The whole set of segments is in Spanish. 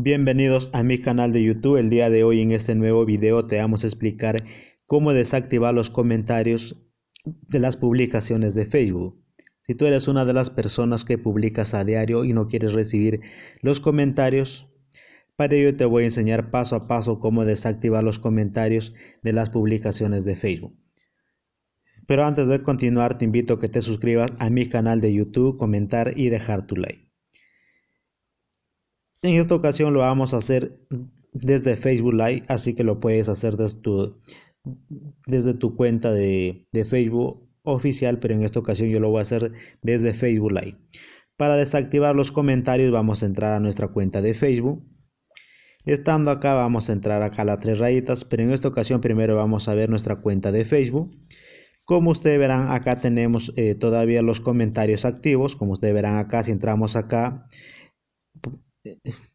Bienvenidos a mi canal de YouTube. El día de hoy en este nuevo video te vamos a explicar cómo desactivar los comentarios de las publicaciones de Facebook. Si tú eres una de las personas que publicas a diario y no quieres recibir los comentarios, para ello te voy a enseñar paso a paso cómo desactivar los comentarios de las publicaciones de Facebook. Pero antes de continuar, te invito a que te suscribas a mi canal de YouTube, comentar y dejar tu like. En esta ocasión lo vamos a hacer desde Facebook Live, así que lo puedes hacer desde tu, cuenta de, Facebook oficial, pero en esta ocasión yo lo voy a hacer desde Facebook Live. Para desactivar los comentarios vamos a entrar a nuestra cuenta de Facebook. Estando acá vamos a entrar acá a las tres rayitas, pero en esta ocasión primero vamos a ver nuestra cuenta de Facebook. Como ustedes verán acá tenemos eh, todavía los comentarios activos, como ustedes verán acá si entramos acá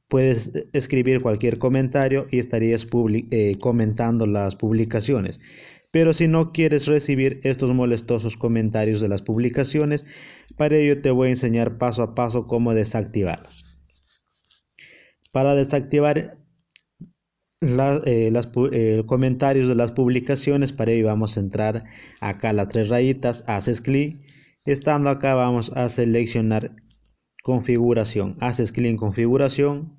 puedes escribir cualquier comentario y estarías eh, comentando las publicaciones. Pero si no quieres recibir estos molestosos comentarios de las publicaciones, para ello te voy a enseñar paso a paso cómo desactivarlas. Para desactivar los eh, eh, comentarios de las publicaciones, para ello vamos a entrar acá a las tres rayitas, haces clic. Estando acá vamos a seleccionar configuración. Haces clic en configuración.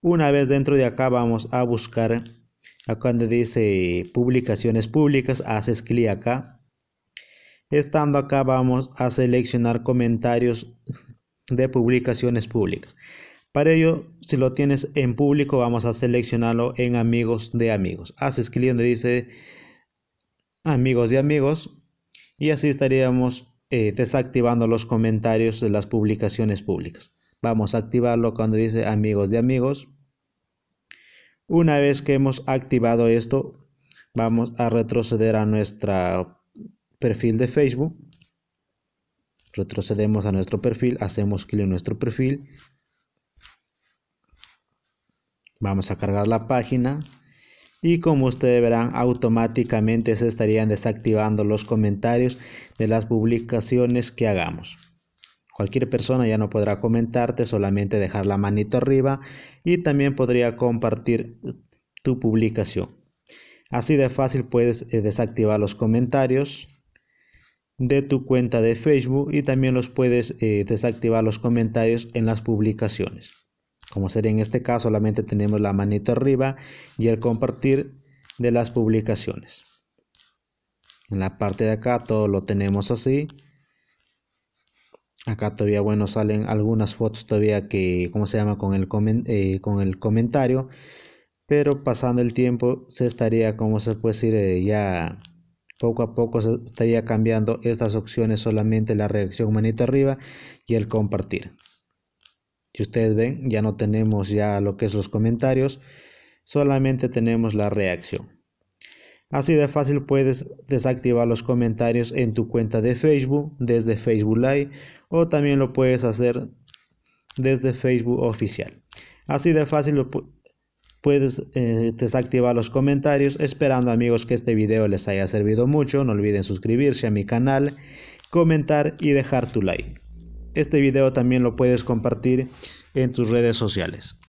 Una vez dentro de acá vamos a buscar acá donde dice publicaciones públicas, haces clic acá. Estando acá vamos a seleccionar comentarios de publicaciones públicas. Para ello, si lo tienes en público, vamos a seleccionarlo en amigos de amigos. Haces clic donde dice amigos de amigos y así estaríamos desactivando eh, los comentarios de las publicaciones públicas. Vamos a activarlo cuando dice amigos de amigos. Una vez que hemos activado esto, vamos a retroceder a nuestro perfil de Facebook. Retrocedemos a nuestro perfil, hacemos clic en nuestro perfil. Vamos a cargar la página y como ustedes verán automáticamente se estarían desactivando los comentarios de las publicaciones que hagamos. Cualquier persona ya no podrá comentarte, solamente dejar la manito arriba y también podría compartir tu publicación. Así de fácil puedes eh, desactivar los comentarios de tu cuenta de Facebook y también los puedes eh, desactivar los comentarios en las publicaciones como sería en este caso solamente tenemos la manita arriba y el compartir de las publicaciones en la parte de acá todo lo tenemos así acá todavía bueno salen algunas fotos todavía que como se llama con el, eh, con el comentario pero pasando el tiempo se estaría como se puede decir eh, ya poco a poco se estaría cambiando estas opciones solamente la reacción manita arriba y el compartir si ustedes ven, ya no tenemos ya lo que es los comentarios, solamente tenemos la reacción. Así de fácil puedes desactivar los comentarios en tu cuenta de Facebook desde Facebook Live o también lo puedes hacer desde Facebook oficial. Así de fácil puedes eh, desactivar los comentarios esperando amigos que este video les haya servido mucho. No olviden suscribirse a mi canal, comentar y dejar tu like. Este video también lo puedes compartir en tus redes sociales.